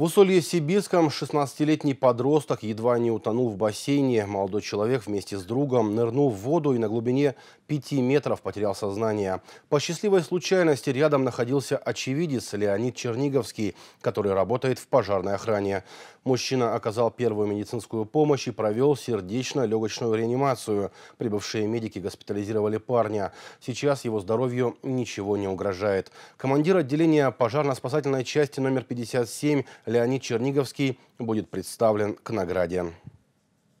В Усолье-Сибирском 16-летний подросток едва не утонул в бассейне. Молодой человек вместе с другом нырнул в воду и на глубине 5 метров потерял сознание. По счастливой случайности рядом находился очевидец Леонид Черниговский, который работает в пожарной охране. Мужчина оказал первую медицинскую помощь и провел сердечно-легочную реанимацию. Прибывшие медики госпитализировали парня. Сейчас его здоровью ничего не угрожает. Командир отделения пожарно-спасательной части номер 57 Леонид Черниговский будет представлен к награде.